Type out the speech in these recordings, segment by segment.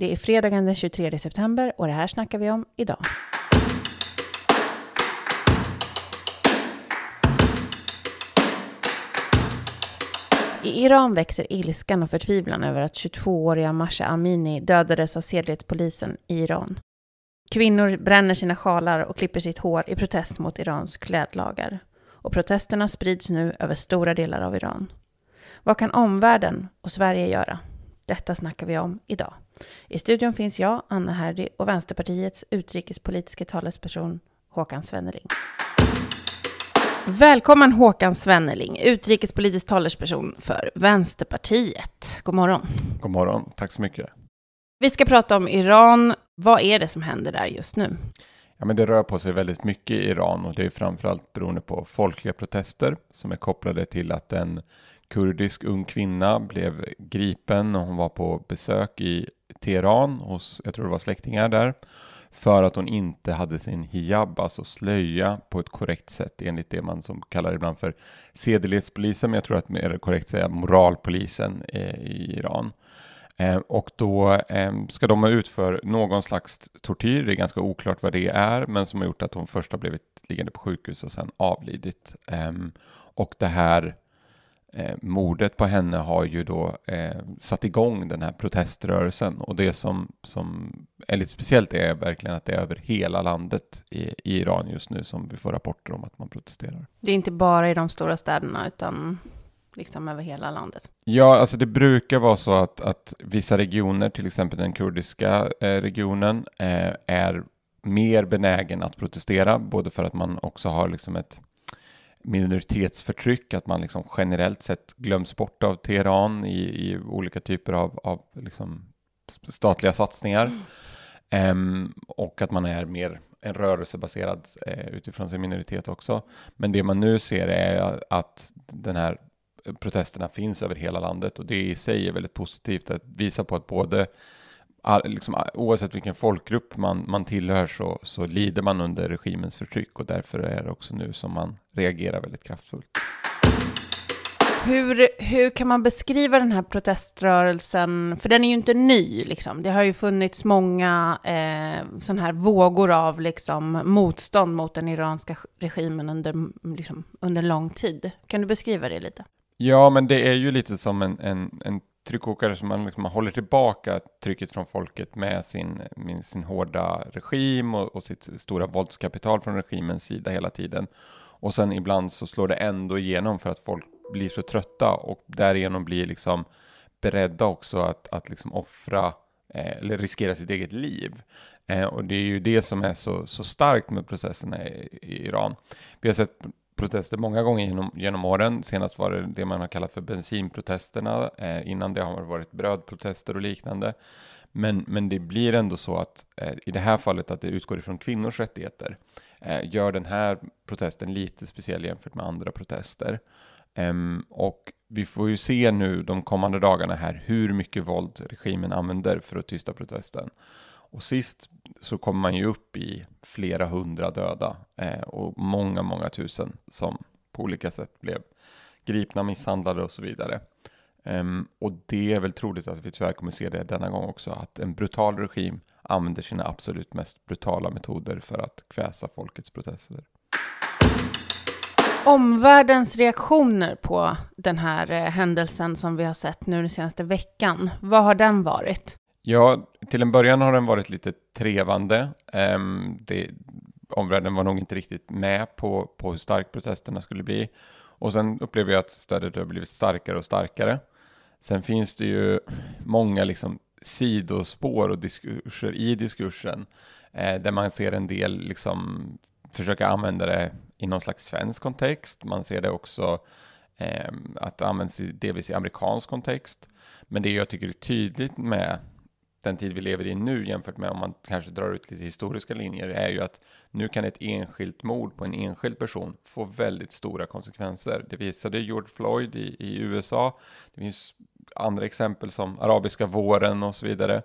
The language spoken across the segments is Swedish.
Det är fredagen den 23 september och det här snackar vi om idag. I Iran växer ilskan och förtvivlan över att 22-åriga Masha Amini dödades av sedlighetspolisen i Iran. Kvinnor bränner sina sjalar och klipper sitt hår i protest mot Irans klädlagar. Och protesterna sprids nu över stora delar av Iran. Vad kan omvärlden och Sverige göra? Detta snackar vi om idag. I studion finns jag, Anna Herdy och Vänsterpartiets utrikespolitiska talesperson Håkan Svenneling. Välkommen Håkan Svenneling, utrikespolitisk talesperson för Vänsterpartiet. God morgon. God morgon, tack så mycket. Vi ska prata om Iran. Vad är det som händer där just nu? Ja, men det rör på sig väldigt mycket i Iran och det är framförallt beroende på folkliga protester som är kopplade till att den kurdisk ung kvinna blev gripen och hon var på besök i Teheran hos, jag tror det var släktingar där, för att hon inte hade sin hijab, alltså slöja, på ett korrekt sätt enligt det man som kallar ibland för sedelighetspolisen, men jag tror att det mer korrekt säga moralpolisen eh, i Iran. Eh, och då eh, ska de ha utfört någon slags tortyr, det är ganska oklart vad det är, men som har gjort att hon först har blivit liggande på sjukhus och sen avlidit. Ehm, och det här eh, mordet på henne har ju då eh, satt igång den här proteströrelsen och det som, som är lite speciellt är verkligen att det är över hela landet i, i Iran just nu som vi får rapporter om att man protesterar. Det är inte bara i de stora städerna utan liksom över hela landet? Ja, alltså det brukar vara så att, att vissa regioner, till exempel den kurdiska eh, regionen, eh, är mer benägen att protestera, både för att man också har liksom ett minoritetsförtryck, att man liksom generellt sett glöms bort av Teheran i, i olika typer av, av liksom statliga satsningar. Um, och att man är mer en rörelsebaserad uh, utifrån sin minoritet också. Men det man nu ser är att den här protesterna finns över hela landet och det i sig är väldigt positivt att visa på att både all, liksom, oavsett vilken folkgrupp man, man tillhör så, så lider man under regimens förtryck och därför är det också nu som man reagerar väldigt kraftfullt. Hur, hur kan man beskriva den här proteströrelsen? För den är ju inte ny, liksom. det har ju funnits många eh, sådana här vågor av liksom, motstånd mot den iranska regimen under, liksom, under lång tid. Kan du beskriva det lite? Ja, men det är ju lite som en, en, en tryckkokare som man, liksom, man håller tillbaka trycket från folket med sin, med sin hårda regim och, och, sitt stora våldskapital från regimens sida hela tiden. Och sen ibland så slår det ändå igenom för att folk blir så trötta och därigenom blir liksom beredda också att, att liksom offra eh, eller riskera sitt eget liv. Eh, och det är ju det som är så, så starkt med processerna i, i Iran. Vi har sett protester många gånger genom, genom åren. Senast var det det man har kallat för bensinprotesterna. Eh, innan det har det varit brödprotester och liknande. Men, men det blir ändå så att eh, i det här fallet att det utgår ifrån kvinnors rättigheter eh, gör den här protesten lite speciell jämfört med andra protester. Ehm, och vi får ju se nu de kommande dagarna här hur mycket våld regimen använder för att tysta protesten. Och sist så kommer man ju upp i flera hundra döda eh, och många, många tusen som på olika sätt blev gripna, misshandlade och så vidare. Um, och det är väl troligt att vi tyvärr kommer se det denna gång också, att en brutal regim använder sina absolut mest brutala metoder för att kväsa folkets protester. Omvärldens reaktioner på den här eh, händelsen som vi har sett nu den senaste veckan, vad har den varit? Ja, till en början har den varit lite trevande. Um, det, omvärlden var nog inte riktigt med på, på hur stark protesterna skulle bli. Och sen upplever jag att stödet har blivit starkare och starkare. Sen finns det ju många liksom sidospår och diskurser i diskursen eh, där man ser en del liksom försöka använda det i någon slags svensk kontext. Man ser det också eh, att det används delvis i amerikansk kontext. Men det jag tycker är tydligt med den tid vi lever i nu jämfört med om man kanske drar ut lite historiska linjer är ju att nu kan ett enskilt mord på en enskild person få väldigt stora konsekvenser. Det visade George Floyd i, i USA. Det finns andra exempel som arabiska våren och så vidare.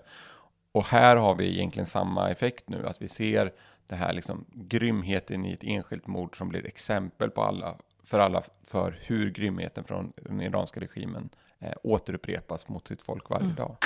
Och här har vi egentligen samma effekt nu, att vi ser det här liksom grymheten i ett enskilt mord som blir exempel på alla, för alla för hur grymheten från den iranska regimen eh, återupprepas mot sitt folk varje mm. dag.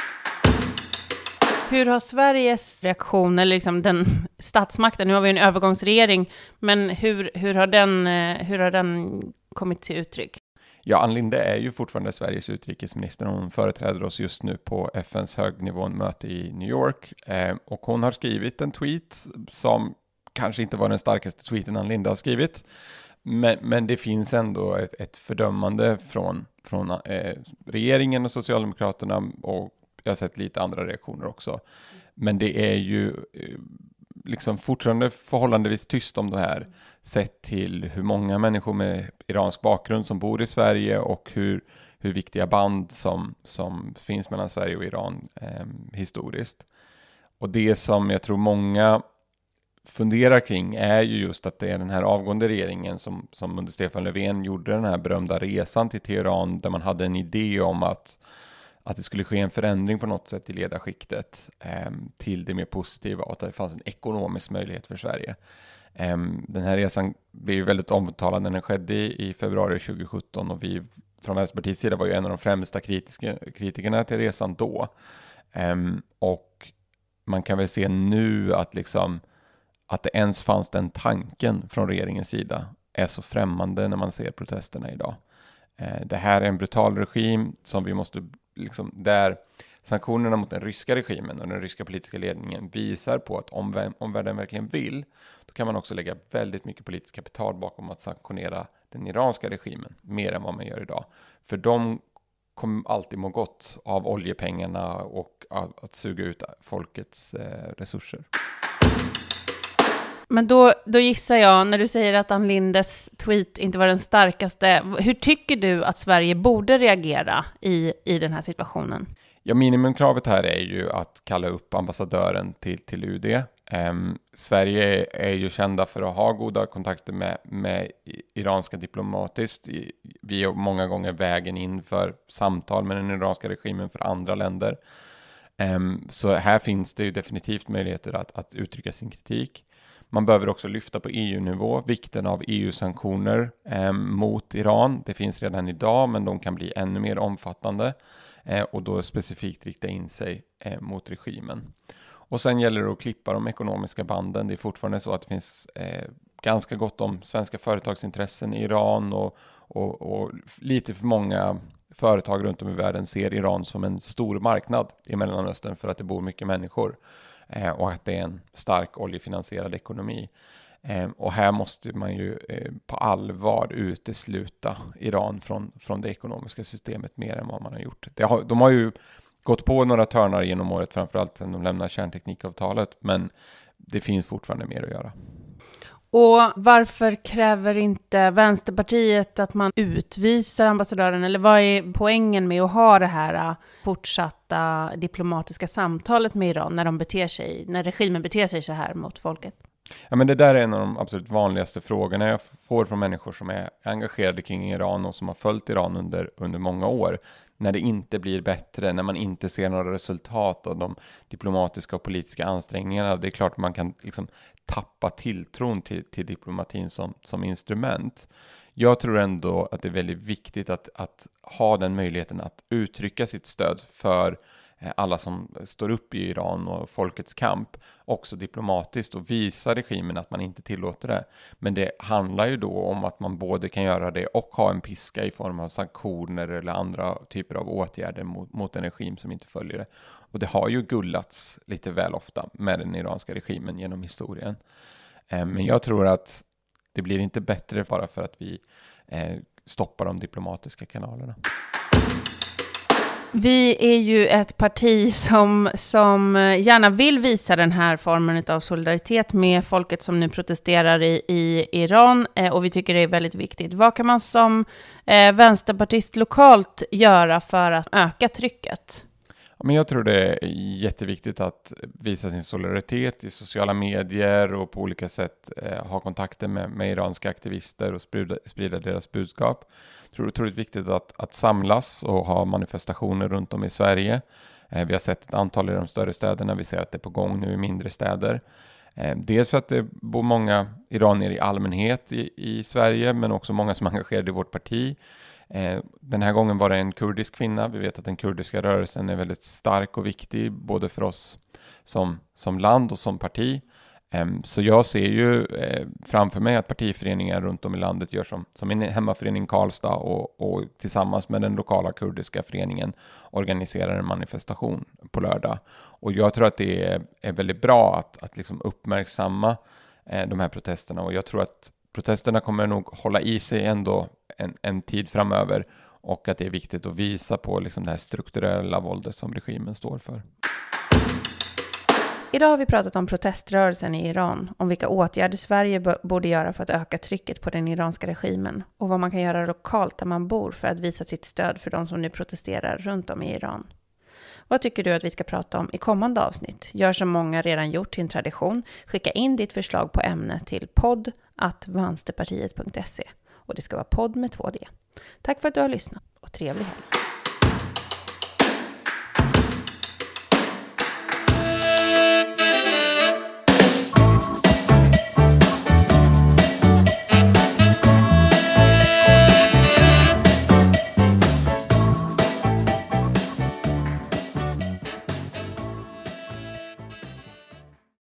Hur har Sveriges reaktion, eller liksom den statsmakten, nu har vi en övergångsregering, men hur, hur, har, den, eh, hur har den kommit till uttryck? Ja, Ann Linde är ju fortfarande Sveriges utrikesminister. Hon företräder oss just nu på FNs högnivåmöte i New York eh, och hon har skrivit en tweet som kanske inte var den starkaste tweeten Ann Linde har skrivit. Men, men det finns ändå ett, ett fördömande från, från eh, regeringen och Socialdemokraterna och jag har sett lite andra reaktioner också. Men det är ju eh, liksom fortfarande förhållandevis tyst om det här sett till hur många människor med iransk bakgrund som bor i Sverige och hur, hur viktiga band som, som finns mellan Sverige och Iran eh, historiskt. Och det som jag tror många funderar kring är ju just att det är den här avgående regeringen som, som under Stefan Löfven gjorde den här berömda resan till Teheran där man hade en idé om att att det skulle ske en förändring på något sätt i ledarskiktet eh, till det mer positiva och att det fanns en ekonomisk möjlighet för Sverige. Eh, den här resan blev ju väldigt omtalad när den skedde i, februari 2017 och vi från Vänsterpartiets sida var ju en av de främsta kritiska, kritikerna till resan då. Eh, och man kan väl se nu att liksom att det ens fanns den tanken från regeringens sida är så främmande när man ser protesterna idag. Ehm, det här är en brutal regim som vi måste liksom där sanktionerna mot den ryska regimen och den ryska politiska ledningen visar på att om världen verkligen vill, då kan man också lägga väldigt mycket politiskt kapital bakom att sanktionera den iranska regimen mer än vad man gör idag. För de kommer alltid må gott av oljepengarna och att, suga ut folkets eh, resurser. Men då, då gissar jag, när du säger att Ann Lindes tweet inte var den starkaste, hur tycker du att Sverige borde reagera i, i den här situationen? Ja, minimumkravet här är ju att kalla upp ambassadören till, till UD. Um, ehm, Sverige är ju kända för att ha goda kontakter med, med iranska diplomatiskt. Vi är många gånger vägen in för samtal med den iranska regimen för andra länder. Um, så här finns det ju definitivt möjligheter att, att uttrycka sin kritik. Man behöver också lyfta på EU-nivå vikten av EU-sanktioner eh, mot Iran. Det finns redan idag, men de kan bli ännu mer omfattande eh, och då specifikt rikta in sig eh, mot regimen. Och sen gäller det att klippa de ekonomiska banden. Det är fortfarande så att det finns eh, ganska gott om svenska företagsintressen i Iran och, och, och lite för många företag runt om i världen ser Iran som en stor marknad i Mellanöstern för att det bor mycket människor. Eh, och att det är en stark oljefinansierad ekonomi. Eh, och här måste man ju eh, på allvar utesluta Iran från, från det ekonomiska systemet mer än vad man har gjort. Har, de har ju gått på några törnar genom året, framförallt sedan de lämnade kärnteknikavtalet, men det finns fortfarande mer att göra. Och varför kräver inte Vänsterpartiet att man utvisar ambassadören? Eller vad är poängen med att ha det här äh, fortsatta diplomatiska samtalet med Iran när de beter sig, när regimen beter sig så här mot folket? Ja, men det där är en av de absolut vanligaste frågorna jag får från människor som är engagerade kring Iran och som har följt Iran under, under många år när det inte blir bättre, när man inte ser några resultat av de diplomatiska och politiska ansträngningarna. Det är klart man kan liksom tappa tilltron till, till diplomatin som, som instrument. Jag tror ändå att det är väldigt viktigt att, att ha den möjligheten att uttrycka sitt stöd för Eh, alla som står upp i Iran och folkets kamp också diplomatiskt och visa regimen att man inte tillåter det. Men det handlar ju då om att man både kan göra det och ha en piska i form av sanktioner eller andra typer av åtgärder mot, mot en regim som inte följer det. Och det har ju gullats lite väl ofta med den iranska regimen genom historien. Eh, men jag tror att det blir inte bättre bara för att vi eh, stoppar de diplomatiska kanalerna. Vi är ju ett parti som, som eh, gärna vill visa den här formen av solidaritet med folket som nu protesterar i, i Iran eh, och vi tycker det är väldigt viktigt. Vad kan man som eh, vänsterpartist lokalt göra för att öka trycket? Men jag tror det är jätteviktigt att visa sin solidaritet i sociala medier och på olika sätt eh, ha kontakter med, med, iranska aktivister och sprida, sprida deras budskap. Jag tror det är otroligt viktigt att, att samlas och ha manifestationer runt om i Sverige. Eh, vi har sett ett antal i de större städerna, vi ser att det är på gång nu i mindre städer. Eh, dels för att det bor många iranier i allmänhet i, i Sverige, men också många som är engagerade i vårt parti Eh, den här gången var det en kurdisk kvinna. Vi vet att den kurdiska rörelsen är väldigt stark och viktig, både för oss som, som land och som parti. Ehm, så jag ser ju eh, framför mig att partiföreningar runt om i landet gör som, som min hemmaförening Karlstad och, och tillsammans med den lokala kurdiska föreningen organiserar en manifestation på lördag. Och jag tror att det är, är väldigt bra att, att liksom uppmärksamma eh, de här protesterna och jag tror att protesterna kommer nog hålla i sig ändå en, en tid framöver och att det är viktigt att visa på liksom det här strukturella våldet som regimen står för. Idag har vi pratat om proteströrelsen i Iran, om vilka åtgärder Sverige borde göra för att öka trycket på den iranska regimen och vad man kan göra lokalt där man bor för att visa sitt stöd för de som nu protesterar runt om i Iran. Vad tycker du att vi ska prata om i kommande avsnitt? Gör som många redan gjort till en tradition. Skicka in ditt förslag på ämne till podd att och det ska vara podd med två D. Tack för att du har lyssnat och trevlig helg.